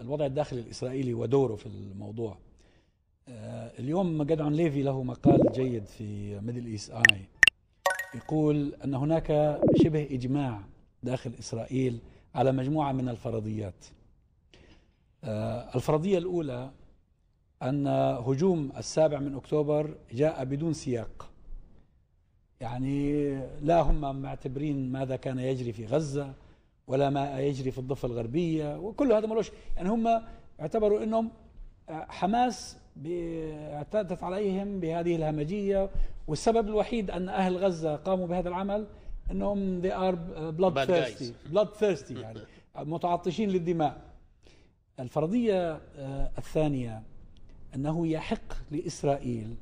الوضع الداخلي الإسرائيلي ودوره في الموضوع آه، اليوم جدعون ليفي له مقال جيد في ميدل إيس آي يقول أن هناك شبه إجماع داخل إسرائيل على مجموعة من الفرضيات آه، الفرضية الأولى أن هجوم السابع من أكتوبر جاء بدون سياق يعني لا هم معتبرين ماذا كان يجري في غزة ولا ما يجري في الضفة الغربية وكل هذا ملوش يعني هم اعتبروا انهم آه، حماس اعتادت عليهم بهذه الهمجية والسبب الوحيد ان اهل غزة قاموا بهذا العمل انهم they are blood thirsty blood thirsty يعني متعطشين للدماء الفرضية آه، الثانية انه يحق لاسرائيل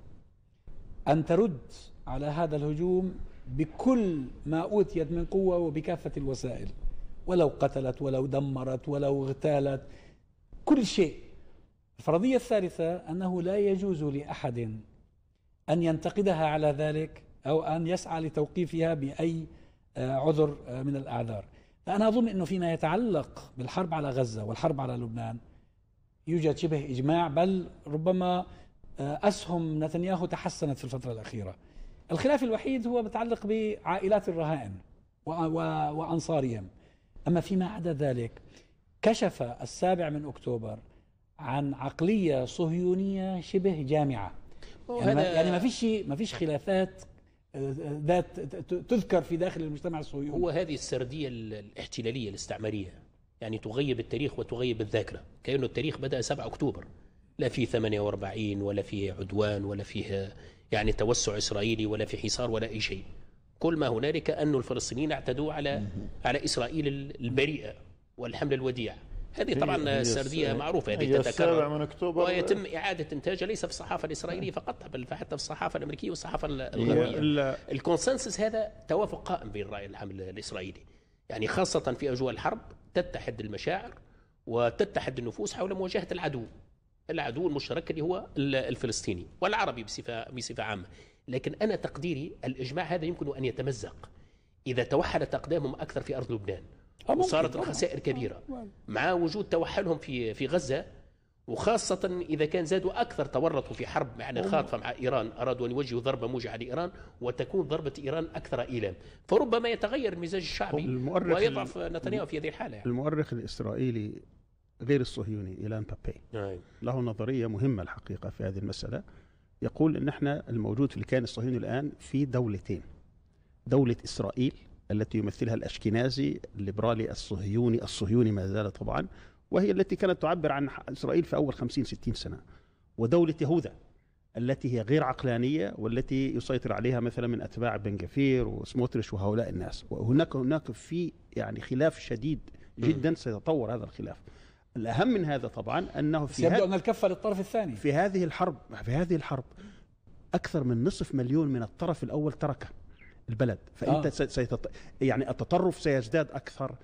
ان ترد على هذا الهجوم بكل ما اوتيت من قوه وبكافه الوسائل ولو قتلت ولو دمرت ولو اغتالت كل شيء الفرضية الثالثة أنه لا يجوز لأحد أن ينتقدها على ذلك أو أن يسعى لتوقيفها بأي آه، عذر آه، من الأعذار فأنا أظن أنه فيما يتعلق بالحرب على غزة والحرب على لبنان يوجد شبه إجماع بل ربما آه، أسهم نتنياهو تحسنت في الفترة الأخيرة الخلاف الوحيد هو متعلق بعائلات الرهائن وأنصارهم أما فيما عدا ذلك كشف السابع من أكتوبر عن عقلية صهيونية شبه جامعة يعني ما, يعني ما فيش ما فيش خلافات آه، آه، ذات تذكر في داخل المجتمع الصهيوني هو هذه السردية الاحتلالية الاستعمارية يعني تغيب التاريخ وتغيب الذاكرة كأنه التاريخ بدأ 7 أكتوبر لا في 48 ولا في عدوان ولا فيه يعني توسع إسرائيلي ولا في حصار ولا أي شيء كل ما هنالك أن الفلسطينيين اعتدوا على على إسرائيل البريئة والحمل الوديع هذه طبعا سردية معروفه هذه تتكرر من اكتوبر ويتم اعاده انتاجها ليس في الصحافه الاسرائيليه فقط بل حتى في الصحافه الامريكيه والصحافه الغربيه الكونسنسس هذا توافق قائم بين راي الحمل الاسرائيلي يعني خاصه في اجواء الحرب تتحد المشاعر وتتحد النفوس حول مواجهه العدو العدو المشترك اللي هو الفلسطيني والعربي بصفه بصفه عامه لكن أنا تقديري الإجماع هذا يمكن أن يتمزق إذا توحدت أقدامهم أكثر في أرض لبنان وصارت الخسائر كبيرة مع وجود توحلهم في في غزة وخاصة إذا كان زادوا أكثر تورطوا في حرب معنى خاطفة مع إيران أرادوا أن يوجهوا ضربة موجعة لإيران وتكون ضربة إيران أكثر إيلام فربما يتغير المزاج الشعبي ويضعف نتنياهو في هذه الحالة يعني. المؤرخ الإسرائيلي غير الصهيوني إيلان بابي نعم. له نظرية مهمة الحقيقة في هذه المسألة يقول ان احنا الموجود في الكيان الصهيوني الان في دولتين دوله اسرائيل التي يمثلها الاشكنازي الليبرالي الصهيوني الصهيوني ما زال طبعا وهي التي كانت تعبر عن اسرائيل في اول 50 60 سنه ودوله يهوذا التي هي غير عقلانيه والتي يسيطر عليها مثلا من اتباع بن جفير وسموتريش وهؤلاء الناس وهناك هناك في يعني خلاف شديد جدا سيتطور هذا الخلاف الأهم من هذا طبعا أنه في يبدو أن الكفة للطرف الثاني في هذه الحرب في هذه الحرب أكثر من نصف مليون من الطرف الأول ترك البلد فأنت آه. سيتط... يعني التطرف سيزداد أكثر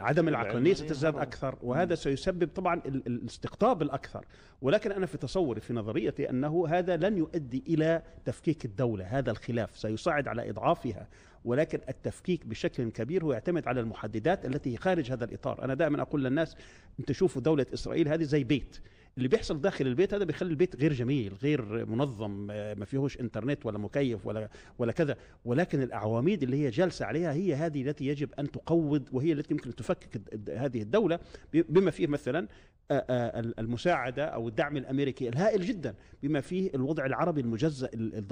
عدم العقلانيه ستزداد اكثر وهذا سيسبب طبعا الاستقطاب الاكثر ولكن انا في تصوري في نظريتي انه هذا لن يؤدي الى تفكيك الدوله هذا الخلاف سيساعد على اضعافها ولكن التفكيك بشكل كبير هو يعتمد على المحددات التي خارج هذا الاطار انا دائما اقول للناس انت شوفوا دوله اسرائيل هذه زي بيت اللي بيحصل داخل البيت هذا بيخلي البيت غير جميل غير منظم آه، ما فيهوش انترنت ولا مكيف ولا ولا كذا ولكن الاعواميد اللي هي جالسه عليها هي هذه التي يجب ان تقوض وهي التي يمكن تفكك هذه الدوله بما فيه مثلا آه، آه، المساعده او الدعم الامريكي الهائل جدا بما فيه الوضع العربي المجزا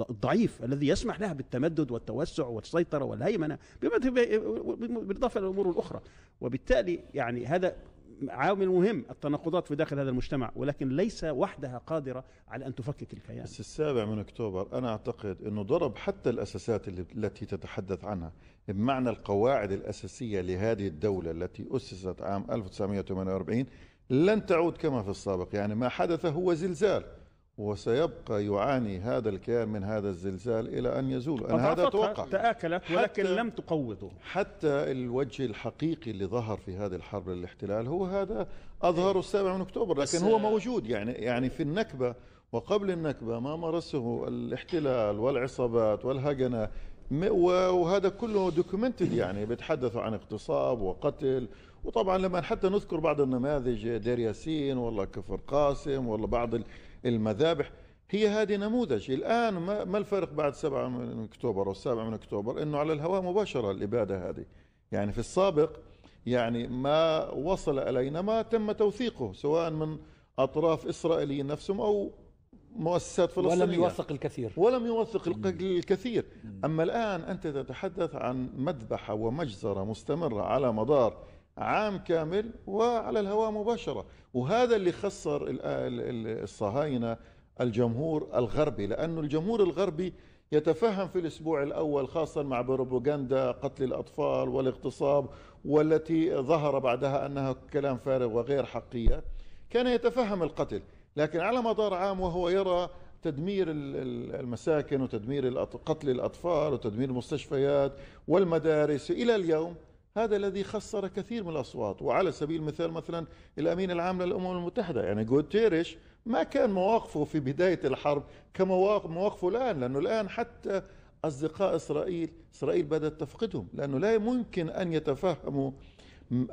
الضعيف الذي يسمح لها بالتمدد والتوسع والسيطره والهيمنه بما بالاضافه للامور الاخرى وبالتالي يعني هذا عامل مهم التناقضات في داخل هذا المجتمع ولكن ليس وحدها قادرة على أن تفكك الكيان بس السابع من أكتوبر أنا أعتقد أنه ضرب حتى الأساسات التي تتحدث عنها بمعنى القواعد الأساسية لهذه الدولة التي أسست عام 1948 لن تعود كما في السابق يعني ما حدث هو زلزال وسيبقى يعاني هذا الكيان من هذا الزلزال إلى أن يزول أنا هذا أتوقع تآكلت ولكن لم تقوضه حتى الوجه الحقيقي اللي ظهر في هذه الحرب للاحتلال هو هذا أظهر إيه. السابع من أكتوبر لكن هو موجود يعني يعني في النكبة وقبل النكبة ما مارسه الاحتلال والعصابات والهجنة وهذا كله دوكيومنتد يعني بيتحدثوا عن اغتصاب وقتل وطبعا لما حتى نذكر بعض النماذج دير ياسين والله كفر قاسم والله بعض المذابح هي هذه نموذج الآن ما الفرق بعد 7 من أكتوبر 7 من أكتوبر أنه على الهواء مباشرة الإبادة هذه يعني في السابق يعني ما وصل إلينا ما تم توثيقه سواء من أطراف إسرائيليين نفسهم أو مؤسسات فلسطينية ولم يوثق الكثير ولم يوثق الكثير أما الآن أنت تتحدث عن مذبحة ومجزرة مستمرة على مدار عام كامل وعلى الهواء مباشرة وهذا اللي خسر الصهاينة الجمهور الغربي لأنه الجمهور الغربي يتفهم في الأسبوع الأول خاصة مع بروباغندا قتل الأطفال والاغتصاب والتي ظهر بعدها أنها كلام فارغ وغير حقية كان يتفهم القتل لكن على مدار عام وهو يرى تدمير المساكن وتدمير قتل الأطفال وتدمير المستشفيات والمدارس إلى اليوم هذا الذي خسر كثير من الأصوات وعلى سبيل المثال مثلا الأمين العام للأمم المتحدة يعني جوتيريش ما كان مواقفه في بداية الحرب كمواقفه الآن لأنه الآن حتى أصدقاء إسرائيل إسرائيل بدأت تفقدهم لأنه لا يمكن أن يتفهموا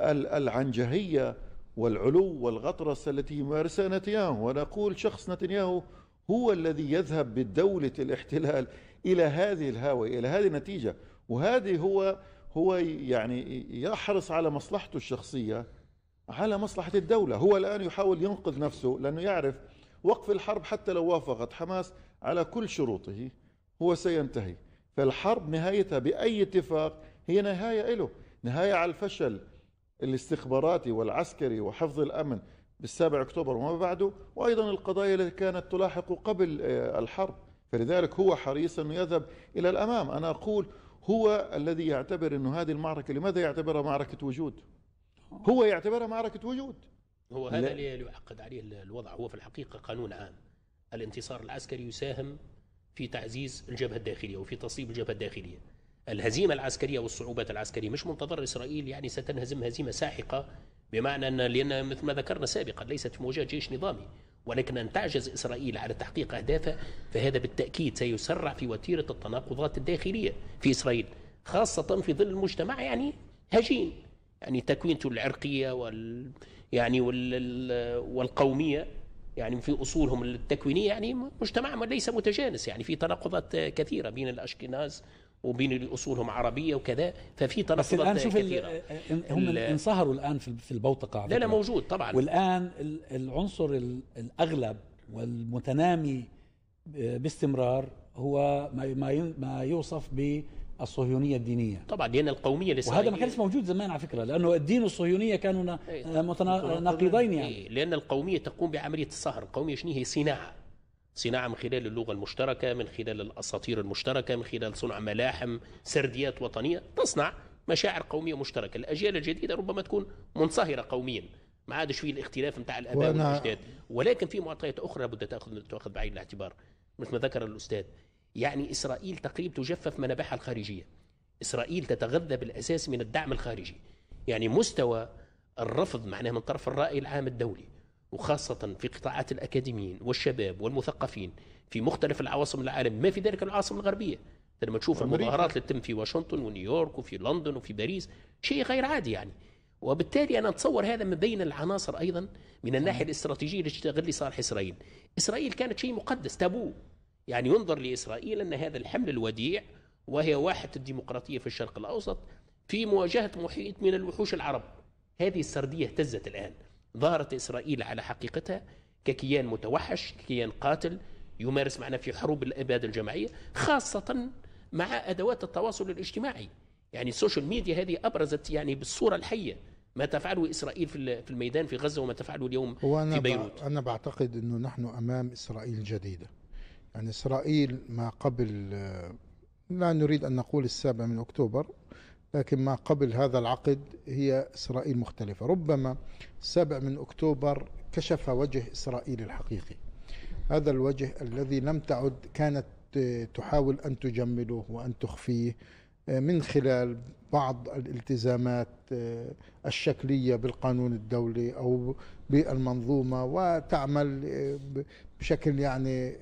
العنجهية والعلو والغطرسة التي يمارسها نتنياهو ونقول شخص نتنياهو هو الذي يذهب بدوله الاحتلال إلى هذه الهاوية إلى هذه النتيجة وهذه هو هو يعني يحرص على مصلحته الشخصية على مصلحة الدولة هو الآن يحاول ينقذ نفسه لأنه يعرف وقف الحرب حتى لو وافقت حماس على كل شروطه هو سينتهي فالحرب نهايتها بأي اتفاق هي نهاية له نهاية على الفشل الاستخباراتي والعسكري وحفظ الأمن بالسابع أكتوبر وما بعده وأيضا القضايا التي كانت تلاحق قبل آه، الحرب فلذلك هو حريص أنه يذهب إلى الأمام أنا أقول هو الذي يعتبر أن هذه المعركة لماذا يعتبرها معركة وجود آه. هو يعتبرها معركة وجود هو هذا اللي يعقد عليه الوضع هو في الحقيقة قانون عام الانتصار العسكري يساهم في تعزيز الجبهة الداخلية وفي تصيب الجبهة الداخلية الهزيمة العسكرية والصعوبات العسكرية مش منتظر إسرائيل يعني ستنهزم هزيمة ساحقة بمعنى أن لأن مثل ما ذكرنا سابقا ليست في مواجهة جيش نظامي ولكن أن تعجز إسرائيل على تحقيق أهدافها فهذا بالتأكيد سيسرع في وتيرة التناقضات الداخلية في إسرائيل خاصة في ظل مجتمع يعني هجين يعني تكوينته العرقية وال يعني وال والقومية يعني في أصولهم التكوينية يعني مجتمع ليس متجانس يعني في تناقضات كثيرة بين الأشكناز وبين اصولهم عربيه وكذا ففي تناقضات الان شوف كثيره هم انصهروا الان في البوتقه لا لا موجود طبعا والان العنصر الاغلب والمتنامي آه، باستمرار هو ما ما يوصف بالصهيونيه الدينيه طبعا لان القوميه الاسرائيليه وهذا ما كانش موجود زمان على فكره لانه الدين والصهيونيه كانوا إيه. آه، متناقضين يعني إيه، لان القوميه تقوم بعمليه الصهر القوميه شنو هي صناعه صناعة من خلال اللغة المشتركة من خلال الأساطير المشتركة من خلال صنع ملاحم سرديات وطنية تصنع مشاعر قومية مشتركة الأجيال الجديدة ربما تكون منصهرة قوميا ما عادش فيه الاختلاف نتاع الاباء والاجداد ولكن في معطيات اخرى بد تاخذ تاخذ بعين الاعتبار مثل ما ذكر الاستاذ يعني اسرائيل تقريبا تجفف منابعها الخارجيه اسرائيل تتغذى بالاساس من الدعم الخارجي يعني مستوى الرفض معناه من طرف الراي العام الدولي وخاصة في قطاعات الأكاديميين والشباب والمثقفين في مختلف العواصم العالم ما في ذلك العاصمة الغربية لما تشوف المظاهرات اللي تتم في واشنطن ونيويورك وفي لندن وفي باريس شيء غير عادي يعني وبالتالي انا اتصور هذا من بين العناصر ايضا من الناحيه الاستراتيجيه اللي تشتغل لصالح اسرائيل. اسرائيل كانت شيء مقدس تابو يعني ينظر لاسرائيل ان هذا الحمل الوديع وهي واحه الديمقراطيه في الشرق الاوسط في مواجهه محيط من الوحوش العرب. هذه السرديه اهتزت الان. ظهرت إسرائيل على حقيقتها ككيان متوحش كيان قاتل يمارس معنا في حروب الإبادة الجماعية خاصة مع أدوات التواصل الاجتماعي يعني السوشيال ميديا هذه أبرزت يعني بالصورة الحية ما تفعله إسرائيل في الميدان في غزة وما تفعله اليوم في بيروت أنا بعتقد أنه نحن أمام إسرائيل جديدة يعني إسرائيل ما قبل آه، لا نريد أن نقول السابع من أكتوبر لكن ما قبل هذا العقد هي إسرائيل مختلفة ربما السابع من أكتوبر كشف وجه إسرائيل الحقيقي هذا الوجه الذي لم تعد كانت تحاول أن تجمله وأن تخفيه آه، من خلال بعض الالتزامات آه، الشكلية بالقانون الدولي أو بالمنظومة وتعمل آه، بشكل يعني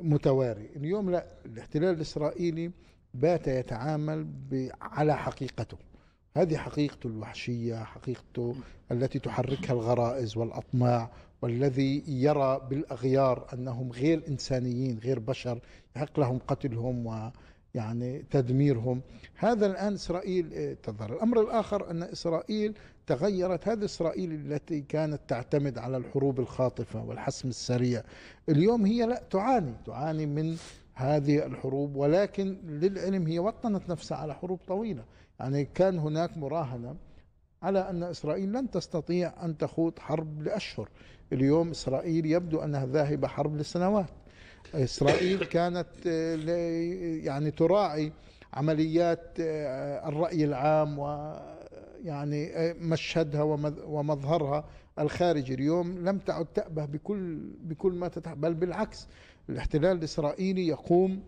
متواري اليوم لا الاحتلال الإسرائيلي بات يتعامل على حقيقته هذه حقيقته الوحشية حقيقته التي تحركها الغرائز والأطماع والذي يرى بالأغيار أنهم غير إنسانيين غير بشر يحق لهم قتلهم و يعني تدميرهم هذا الآن إسرائيل آه، تظهر الأمر الآخر أن إسرائيل تغيرت هذه إسرائيل التي كانت تعتمد على الحروب الخاطفة والحسم السريع اليوم هي لا تعاني تعاني من هذه الحروب ولكن للعلم هي وطنت نفسها على حروب طويلة يعني كان هناك مراهنة على أن إسرائيل لن تستطيع أن تخوض حرب لأشهر اليوم إسرائيل يبدو أنها ذاهبة حرب لسنوات إسرائيل كانت آه، يعني تراعي عمليات آه، الرأي العام ويعني آه، مشهدها ومظهرها الخارجي اليوم لم تعد تأبه بكل بكل ما تتح بل بالعكس الاحتلال الإسرائيلي يقوم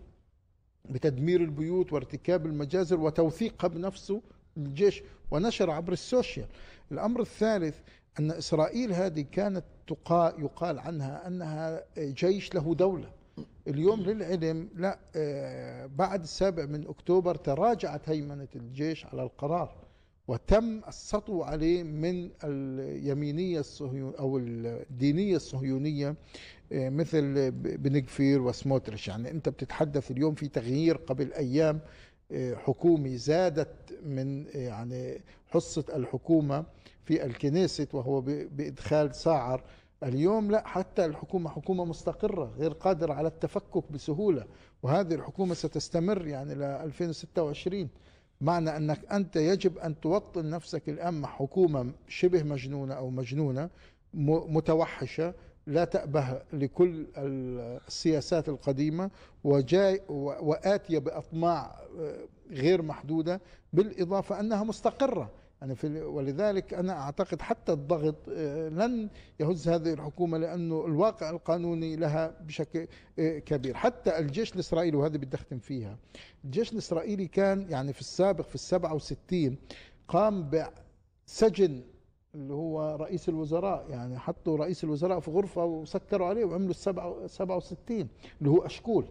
بتدمير البيوت وارتكاب المجازر وتوثيقها بنفسه الجيش ونشر عبر السوشيال الأمر الثالث أن إسرائيل هذه كانت تقا يقال عنها أنها جيش له دولة اليوم للعلم لا آه، بعد السابع من أكتوبر تراجعت هيمنة الجيش على القرار وتم السطو عليه من اليمينية الصهيون أو الدينية الصهيونية آه، مثل بنجفير وسموتريش يعني أنت بتتحدث اليوم في تغيير قبل أيام آه، حكومي زادت من آه، يعني حصة الحكومة في الكنيسة وهو بإدخال ساعر اليوم لا حتى الحكومة حكومة مستقرة غير قادرة على التفكك بسهولة وهذه الحكومة ستستمر يعني ل 2026 معنى أنك أنت يجب أن توطن نفسك الآن مع حكومة شبه مجنونة أو مجنونة متوحشة لا تأبه لكل السياسات القديمة وجاي وآتية بأطماع آه، غير محدودة بالإضافة أنها مستقرة أنا في ولذلك أنا أعتقد حتى الضغط آه، لن يهز هذه الحكومة لأنه الواقع القانوني لها بشكل آه، كبير حتى الجيش الإسرائيلي وهذه بدي أختم فيها الجيش الإسرائيلي كان يعني في السابق في السبعة وستين قام بسجن اللي هو رئيس الوزراء يعني حطوا رئيس الوزراء في غرفة وسكروا عليه وعملوا السبعة سبعة وستين اللي هو أشكول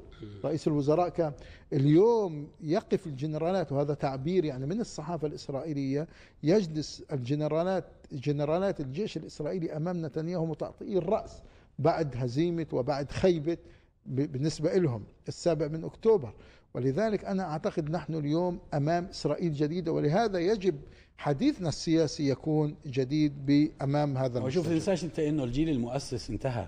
رئيس الوزراء كان اليوم يقف الجنرالات وهذا تعبير يعني من الصحافة الإسرائيلية يجلس الجنرالات جنرالات الجيش الإسرائيلي أمام نتنياهو متعطئي الرأس بعد هزيمة وبعد خيبة بالنسبة لهم السابع من أكتوبر ولذلك أنا أعتقد نحن اليوم أمام إسرائيل جديدة ولهذا يجب حديثنا السياسي يكون جديد أمام هذا المشروع شوف تنساش أنت أنه الجيل المؤسس انتهى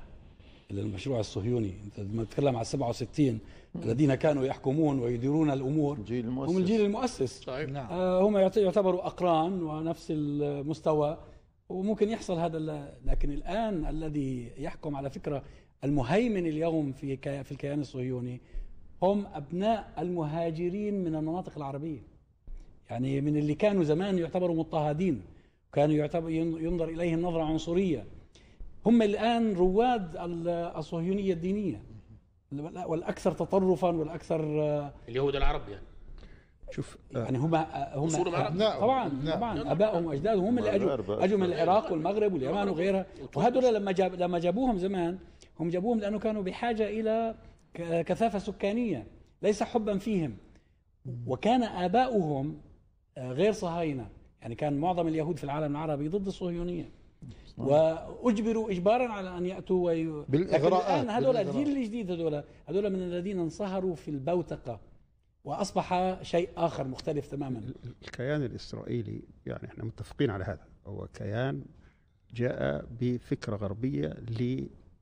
للمشروع الصهيوني انت لما تتكلم عن 67 الذين كانوا يحكمون ويديرون الامور الجيل المؤسس. هم الجيل المؤسس صحيح. نعم. آه هم يعتبروا اقران ونفس المستوى وممكن يحصل هذا لكن الان الذي يحكم على فكره المهيمن اليوم في في الكيان الصهيوني هم ابناء المهاجرين من المناطق العربيه يعني من اللي كانوا زمان يعتبروا مضطهدين كانوا يعتبر ينظر اليهم نظره عنصريه هم الان رواد الصهيونيه الدينيه والاكثر تطرفا والاكثر اليهود العرب يعني شوف آه، يعني هم هم طبعا طبعا ابائهم واجدادهم هم اللي اجوا اجوا من العراق والمغرب واليمن وغيرها وهذول لما جاب لما جابوهم زمان هم جابوهم لأنه كانوا بحاجة إلى كثافة سكانية ليس حبا فيهم وكان آباؤهم آه، غير صهاينة يعني كان معظم اليهود في العالم العربي ضد الصهيونية واجبروا اجبارا على ان ياتوا وي... بالاغراءات الان هذول الجيل الجديد هذول هذول من الذين انصهروا في البوتقه واصبح شيء اخر مختلف تماما الكيان الاسرائيلي يعني احنا متفقين على هذا هو كيان جاء بفكره غربيه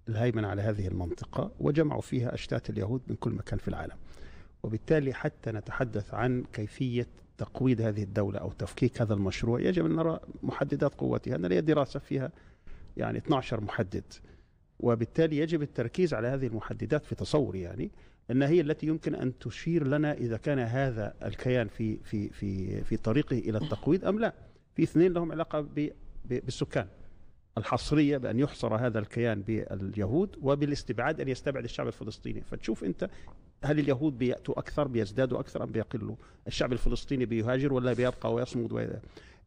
الهيمنة على هذه المنطقة وجمعوا فيها أشتات اليهود من كل مكان في العالم وبالتالي حتى نتحدث عن كيفية تقويض هذه الدولة أو تفكيك هذا المشروع يجب أن نرى محددات قوتها أنا لي دراسة فيها يعني 12 محدد وبالتالي يجب التركيز على هذه المحددات في تصوري يعني انها هي التي يمكن ان تشير لنا اذا كان هذا الكيان في في في في طريقه الى التقويض ام لا. في اثنين لهم علاقه بالسكان الحصريه بان يحصر هذا الكيان باليهود وبالاستبعاد ان يستبعد الشعب الفلسطيني فتشوف انت هل اليهود بياتوا اكثر بيزدادوا اكثر ام بيقلوا الشعب الفلسطيني بيهاجر ولا بيبقى ويصمد وي...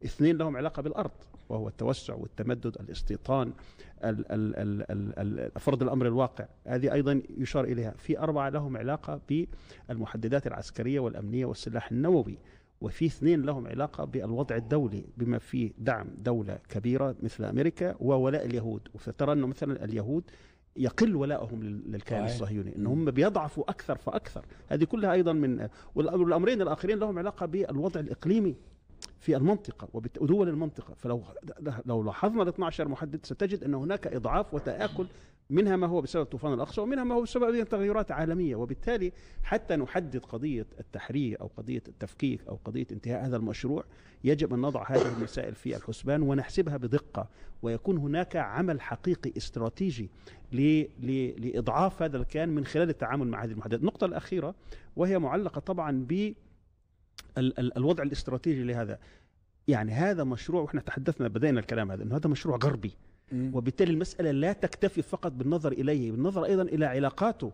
اثنين لهم علاقه بالارض وهو التوسع والتمدد الاستيطان ال ال ال ال ال فرض الامر الواقع هذه ايضا يشار اليها في اربعه لهم علاقه بالمحددات العسكريه والامنيه والسلاح النووي وفي اثنين لهم علاقة بالوضع الدولي بما فيه دعم دولة كبيرة مثل أمريكا وولاء اليهود وسترى أنه مثلا اليهود يقل ولائهم للكيان الصهيوني ان هم بيضعفوا اكثر فاكثر هذه كلها ايضا من والامرين الاخرين لهم علاقه بالوضع الاقليمي في المنطقه ودول المنطقه فلو لو لاحظنا ال 12 محدد ستجد ان هناك اضعاف وتاكل منها ما هو بسبب طوفان الأقصى ومنها ما هو بسبب تغيرات عالمية وبالتالي حتى نحدد قضية التحرير أو قضية التفكيك أو قضية انتهاء هذا المشروع يجب أن نضع هذه المسائل في الحسبان ونحسبها بدقة ويكون هناك عمل حقيقي استراتيجي لإضعاف هذا الكيان من خلال التعامل مع هذه المحددات النقطة الأخيرة وهي معلقة طبعا الوضع الاستراتيجي لهذا يعني هذا مشروع واحنا تحدثنا بدينا الكلام هذا انه هذا مشروع غربي وبالتالي المسألة لا تكتفي فقط بالنظر إليه بالنظر أيضا إلى علاقاته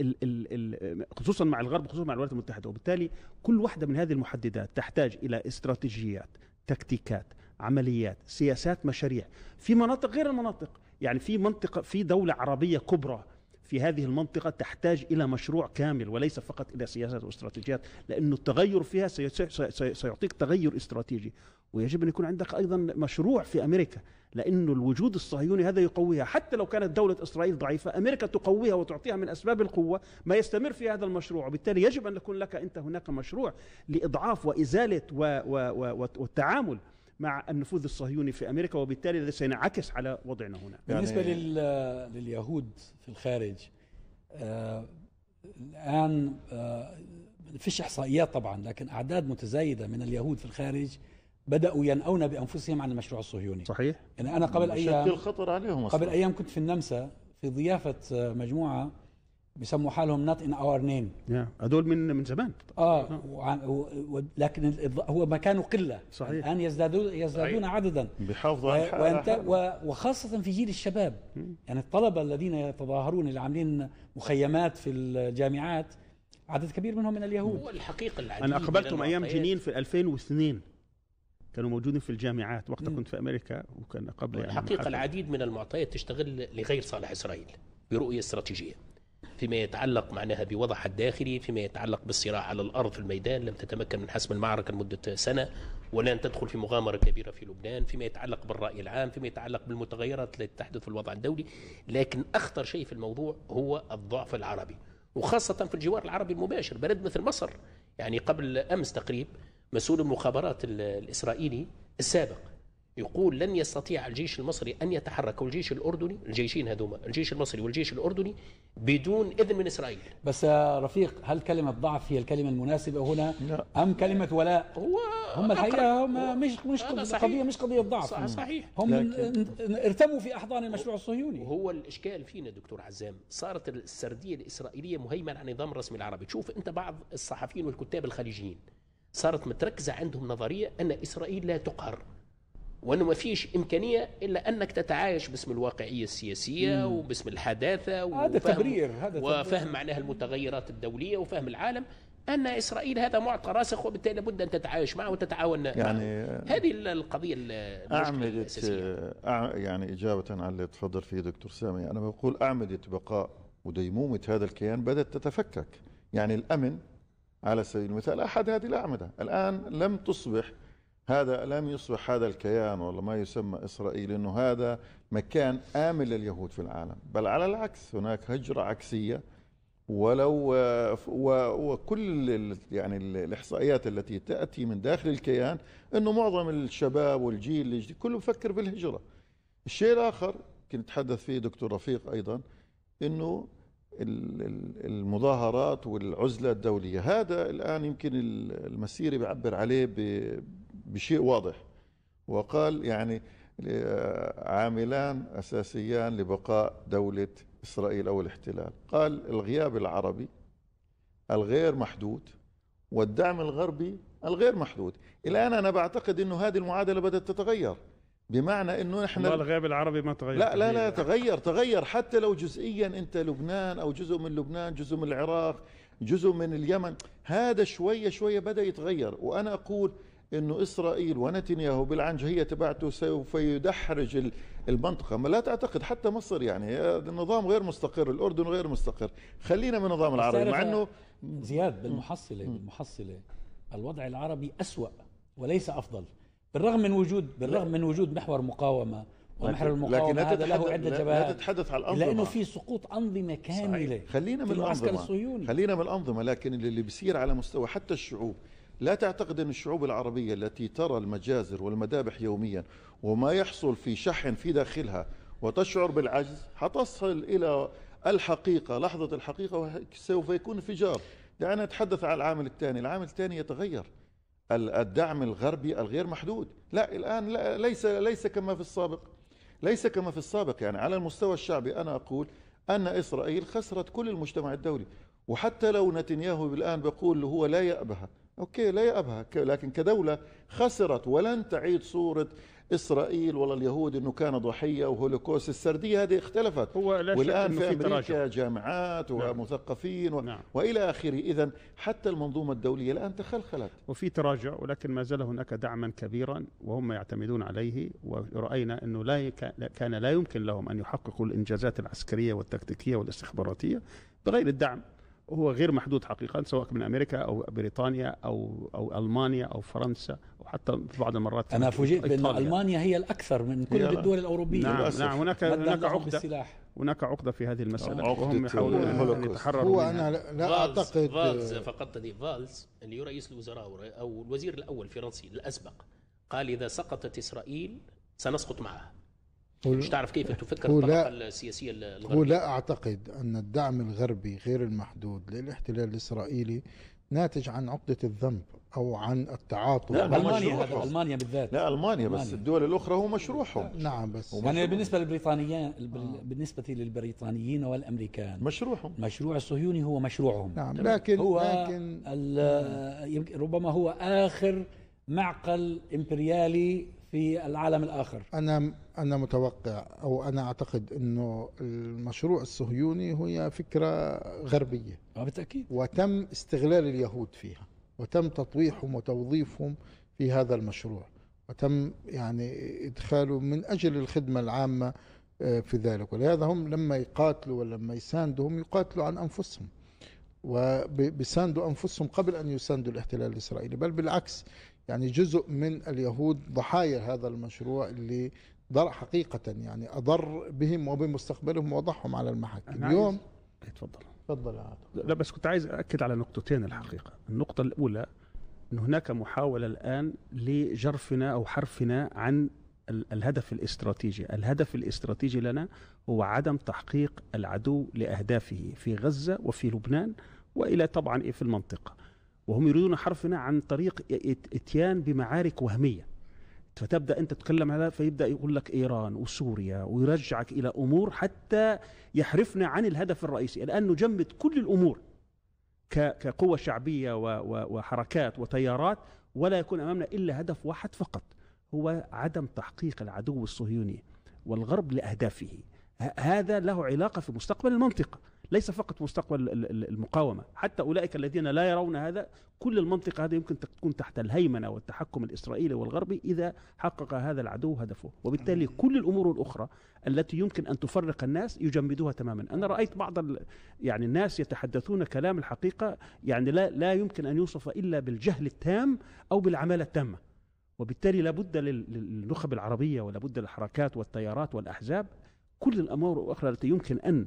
ال ال خصوصا مع الغرب خصوصا مع الولايات المتحدة وبالتالي كل واحدة من هذه المحددات تحتاج إلى استراتيجيات تكتيكات عمليات سياسات مشاريع في مناطق غير المناطق يعني في منطقة في دولة عربية كبرى في هذه المنطقة تحتاج إلى مشروع كامل وليس فقط إلى سياسات واستراتيجيات لأنه التغير فيها سيعطيك تغير استراتيجي ويجب ان يكون عندك ايضا مشروع في امريكا لانه الوجود الصهيوني هذا يقويها حتى لو كانت دوله اسرائيل ضعيفه امريكا تقويها وتعطيها من اسباب القوه ما يستمر في هذا المشروع وبالتالي يجب ان يكون لك انت هناك مشروع لاضعاف وازاله و و و والتعامل مع النفوذ الصهيوني في امريكا وبالتالي هذا سينعكس على وضعنا هنا يعني بالنسبه لل... لليهود في الخارج آه الان آه فيش احصائيات طبعا لكن اعداد متزايده من اليهود في الخارج بداوا ينأون بانفسهم عن المشروع الصهيوني صحيح يعني انا قبل ايام الخطر عليهم أصلاً. قبل ايام كنت في النمسا في ضيافه آه، مجموعه بيسموا حالهم نوت ان اور نيم هذول من من زمان اه ولكن و... لكن هو ما كانوا قله صحيح الان يزدادون يزدادون صحيح. عددا بيحافظوا على و... وانت... و... وخاصه في جيل الشباب م. يعني الطلبه الذين يتظاهرون اللي عاملين مخيمات في الجامعات عدد كبير منهم من اليهود هو الحقيقه العديد انا قبلتهم ايام جنين في 2002 كانوا موجودين في الجامعات وقتها كنت في امريكا وكان قبل يعني الحقيقه العديد من المعطيات تشتغل لغير صالح اسرائيل برؤيه استراتيجيه فيما يتعلق معناها بوضعها الداخلي فيما يتعلق بالصراع على الأرض في الميدان لم تتمكن من حسم المعركة لمدة سنة ولن تدخل في مغامرة كبيرة في لبنان فيما يتعلق بالرأي العام فيما يتعلق بالمتغيرات التي تحدث في الوضع الدولي لكن أخطر شيء في الموضوع هو الضعف العربي وخاصة في الجوار العربي المباشر بلد مثل مصر يعني قبل أمس تقريب مسؤول المخابرات الإسرائيلي السابق يقول لن يستطيع الجيش المصري أن يتحرك والجيش الأردني الجيشين هذوما الجيش المصري والجيش الأردني بدون إذن من إسرائيل بس يا رفيق هل كلمة ضعف هي الكلمة المناسبة هنا لا. أم كلمة ولاء هو هم الحقيقة هم مش مش قضية مش قضية ضعف صح صحيح هم لكن. ارتموا في أحضان المشروع الصهيوني هو الإشكال فينا دكتور عزام صارت السردية الإسرائيلية مهيمنة على النظام الرسمي العربي تشوف أنت بعض الصحفيين والكتاب الخليجيين صارت متركزة عندهم نظرية أن إسرائيل لا تقهر وأنه ما فيش إمكانية إلا أنك تتعايش باسم الواقعية السياسية مم. وباسم الحداثة وفهم هذا تبرير هذا وفهم معناها المتغيرات الدولية وفهم العالم ان اسرائيل هذا معطى راسخ وبالتالي لابد ان تتعايش معه وتتعاون يعني معه. هذه القضيه اعمده يعني اجابه على اللي تفضل فيه دكتور سامي انا بقول اعمده بقاء وديمومه هذا الكيان بدات تتفكك يعني الامن على سبيل المثال أحد هذه الأعمدة الآن لم تصبح هذا لم يصبح هذا الكيان ولا ما يسمى إسرائيل أنه هذا مكان آمن لليهود في العالم بل على العكس هناك هجرة عكسية ولو وكل يعني الاحصائيات التي تاتي من داخل الكيان انه معظم الشباب والجيل الجديد كله بفكر بالهجره. الشيء الاخر كنت تحدث فيه دكتور رفيق ايضا انه المظاهرات والعزلة الدولية هذا الآن يمكن المسيري بيعبر عليه بشيء واضح وقال يعني آه، عاملان أساسيان لبقاء دولة إسرائيل أو الاحتلال قال الغياب العربي الغير محدود والدعم الغربي الغير محدود الآن أنا بعتقد أنه هذه المعادلة بدأت تتغير بمعنى انه احنا الغياب العربي ما تغير لا لا لا تغير تغير حتى لو جزئيا انت لبنان او جزء من لبنان جزء من العراق جزء من اليمن هذا شوية شوية بدأ يتغير وأنا أقول أنه إسرائيل ونتنياهو بالعنجهية تبعته سوف يدحرج المنطقة ما لا تعتقد حتى مصر يعني النظام غير مستقر الأردن غير مستقر خلينا من النظام العربي مع أنه زياد بالمحصلة بالمحصلة الوضع العربي أسوأ وليس أفضل بالرغم من وجود بالرغم من وجود محور مقاومه ومحور المقاومه لكن هذا له عده جبهات لا تتحدث عن الانظمه لانه في سقوط انظمه كامله صحيح. خلينا من الانظمه الصهيوني خلينا من الانظمه لكن اللي بيصير على مستوى حتى الشعوب لا تعتقد ان الشعوب العربيه التي ترى المجازر والمذابح يوميا وما يحصل في شحن في داخلها وتشعر بالعجز حتصل الى الحقيقه لحظه الحقيقه وسوف يكون انفجار دعنا نتحدث عن العامل الثاني العامل الثاني يتغير الدعم الغربي الغير محدود لا الآن لا ليس ليس كما في السابق ليس كما في السابق يعني على المستوى الشعبي أنا أقول أن إسرائيل خسرت كل المجتمع الدولي وحتى لو نتنياهو الآن بيقول هو لا يابها أوكي لا يأبها لكن كدولة خسرت ولن تعيد صورة اسرائيل ولا اليهود انه كان ضحيه وهولوكوست السرديه هذه اختلفت هو لا والان في, في امريكا تراجع. جامعات نعم. ومثقفين نعم. و... نعم. والى اخره اذا حتى المنظومه الدوليه الان تخلخلت وفي تراجع ولكن ما زال هناك دعما كبيرا وهم يعتمدون عليه وراينا انه لا يك... كان لا يمكن لهم ان يحققوا الانجازات العسكريه والتكتيكيه والاستخباراتيه بغير الدعم هو غير محدود حقيقة سواء من أمريكا أو بريطانيا أو أو ألمانيا أو فرنسا أو حتى في بعض المرات أنا فوجئت بأن ألمانيا هي الأكثر من كل الدول الأوروبية نعم, نعم هناك هناك عقدة هناك عقدة في هذه المسألة وهم يحاولون أن يتحرروا هو أنا لا, أعتقد فالز فقدت فالز اللي هو رئيس الوزراء أو الوزير الأول الفرنسي الأسبق قال إذا سقطت إسرائيل سنسقط معها مش تعرف كيف انتم الطبقه السياسيه الغربيه ولا اعتقد ان الدعم الغربي غير المحدود للاحتلال الاسرائيلي ناتج عن عقدة الذنب أو عن التعاطف لا ألمانيا ألمانيا بالذات لا ألمانيا, ألمانيا بس الدول الأخرى هو مشروعهم نعم بس يعني بالنسبة للبريطانيين آه. بالنسبة للبريطانيين والأمريكان مشروعهم مشروع الصهيوني هو مشروعهم نعم لكن هو لكن ربما هو آخر معقل إمبريالي في العالم الآخر أنا أنا متوقع أو أنا أعتقد أنه المشروع الصهيوني هي فكرة غربية آه، بالتأكيد وتم استغلال اليهود فيها وتم تطويحهم وتوظيفهم في هذا المشروع وتم يعني إدخاله من أجل الخدمة العامة آه، في ذلك ولهذا هم لما يقاتلوا ولما يساندوا هم يقاتلوا عن أنفسهم وبيساندوا أنفسهم قبل أن يساندوا الاحتلال الإسرائيلي بل بالعكس يعني جزء من اليهود ضحايا هذا المشروع اللي ضر حقيقة يعني أضر بهم وبمستقبلهم ووضعهم على المحك اليوم إيه، تفضل تفضل لا بس كنت عايز أكد على نقطتين الحقيقة النقطة الأولى أن هناك محاولة الآن لجرفنا أو حرفنا عن الهدف الاستراتيجي الهدف الاستراتيجي لنا هو عدم تحقيق العدو لأهدافه في غزة وفي لبنان وإلى طبعا إيه، في المنطقة وهم يريدون حرفنا عن طريق اتيان بمعارك وهميه فتبدا انت تتكلم على فيبدا يقول لك ايران وسوريا ويرجعك الى امور حتى يحرفنا عن الهدف الرئيسي الان نجمد كل الامور كقوة شعبية وحركات وتيارات ولا يكون أمامنا إلا هدف واحد فقط هو عدم تحقيق العدو الصهيوني والغرب لأهدافه هذا له علاقة في مستقبل المنطقة ليس فقط مستقبل المقاومه حتى اولئك الذين لا يرون هذا كل المنطقه هذه يمكن تكون تحت الهيمنه والتحكم الاسرائيلي والغربي اذا حقق هذا العدو هدفه وبالتالي كل الامور الاخرى التي يمكن ان تفرق الناس يجمدوها تماما انا رايت بعض يعني الناس يتحدثون كلام الحقيقه يعني لا لا يمكن ان يوصف الا بالجهل التام او بالعماله التامه وبالتالي لابد للنخب العربيه ولابد للحركات والتيارات والاحزاب كل الامور الاخرى التي يمكن ان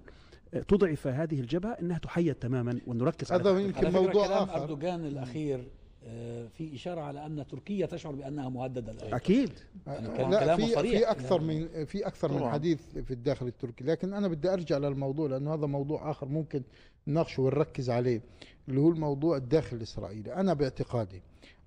تضعف هذه الجبهه انها تحيد تماما ونركز هذا على يمكن موضوع كلام اخر اردوغان الاخير آه، في اشاره على ان تركيا تشعر بانها مهدده الان اكيد يعني آه، كان لا كلامه في صريح في يعني. اكثر يعني من في اكثر طبعا. من حديث في الداخل التركي لكن انا بدي ارجع للموضوع لانه هذا موضوع اخر ممكن نناقشه ونركز عليه اللي هو الموضوع الداخل الاسرائيلي انا باعتقادي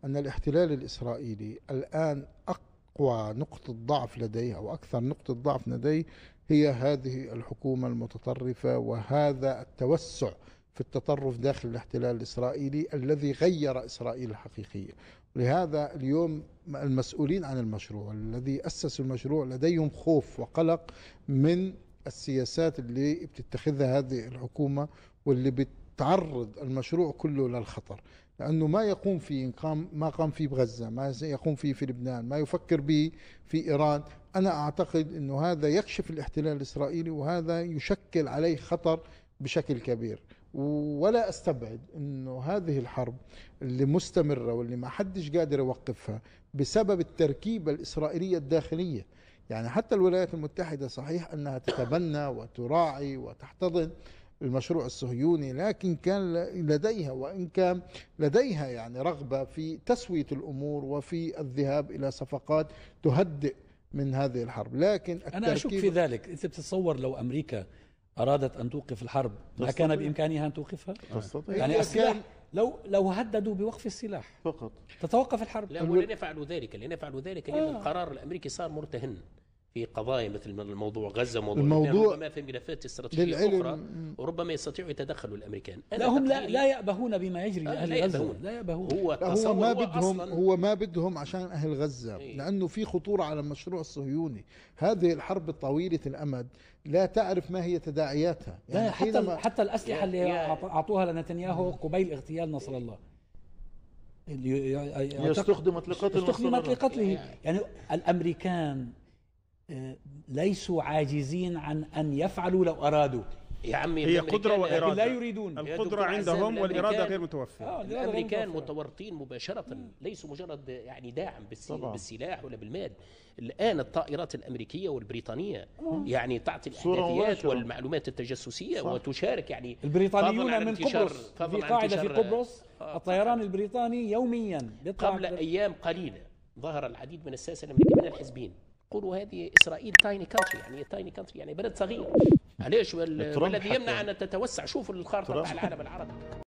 ان الاحتلال الاسرائيلي الان اقوى نقطه ضعف لديه او اكثر نقطه ضعف لديه هي هذه الحكومة المتطرفة وهذا التوسع في التطرف داخل الاحتلال الإسرائيلي الذي غير إسرائيل الحقيقية لهذا اليوم المسؤولين عن المشروع الذي أسس المشروع لديهم خوف وقلق من السياسات اللي بتتخذها هذه الحكومة واللي بتعرض المشروع كله للخطر لأنه ما يقوم فيه قام ما قام فيه بغزة ما يقوم فيه في لبنان ما يفكر به في إيران أنا أعتقد أنه هذا يكشف الاحتلال الإسرائيلي وهذا يشكل عليه خطر بشكل كبير ولا استبعد انه هذه الحرب اللي مستمره واللي ما حدش قادر يوقفها بسبب التركيبه الاسرائيليه الداخليه يعني حتى الولايات المتحده صحيح انها تتبنى وتراعي وتحتضن المشروع الصهيوني لكن كان لديها وإن كان لديها يعني رغبة في تسوية الأمور وفي الذهاب إلى صفقات تهدئ من هذه الحرب لكن أنا أشك في ذلك أنت بتتصور لو أمريكا أرادت أن توقف الحرب ما كان بإمكانها أن توقفها تستطيع. يعني السلاح لو لو هددوا بوقف السلاح فقط تتوقف الحرب لا ولن يفعلوا ذلك لن يفعلوا ذلك لأن آه. القرار الأمريكي صار مرتهن في قضايا مثل موضوع غزه موضوع الموضوع ربما في ملفات استراتيجيه اخرى وربما يستطيعوا يتدخلوا الامريكان لا هم لا, لا يأبهون بما يجري آه، لاهل غزه يأبهون. لا يأبهون هو, هو ما بدهم هو ما بدهم عشان اهل غزه إيه؟ لانه في خطوره على المشروع الصهيوني هذه الحرب الطويله الامد لا تعرف ما هي تداعياتها يعني حتى حتى الاسلحه اللي اعطوها لنتنياهو قبيل اغتيال نصر الله يستخدمت لقتله استخدمت لقتله يعني الامريكان ليسوا عاجزين عن أن يفعلوا لو أرادوا يا عمي هي قدرة وإرادة لا يريدون القدرة عندهم والإرادة غير متوفرة آه الأمريكان متورطين مباشرة مم. ليسوا مجرد يعني داعم بالسلاح ولا بالمال الآن الطائرات الأمريكية والبريطانية مم. آه. يعني تعطي الإحداثيات والمعلومات التجسسية صح. وتشارك يعني البريطانيون من قبرص في قاعدة في قبرص آه، الطيران البريطاني يوميا قبل أيام قليلة ظهر العديد من الساسة الأمريكية من الحزبين يقولوا هذه اسرائيل تايني كانتري يعني تايني كانتري يعني بلد صغير علاش والذي يمنع ان تتوسع شوفوا الخارطه تاع العالم العربي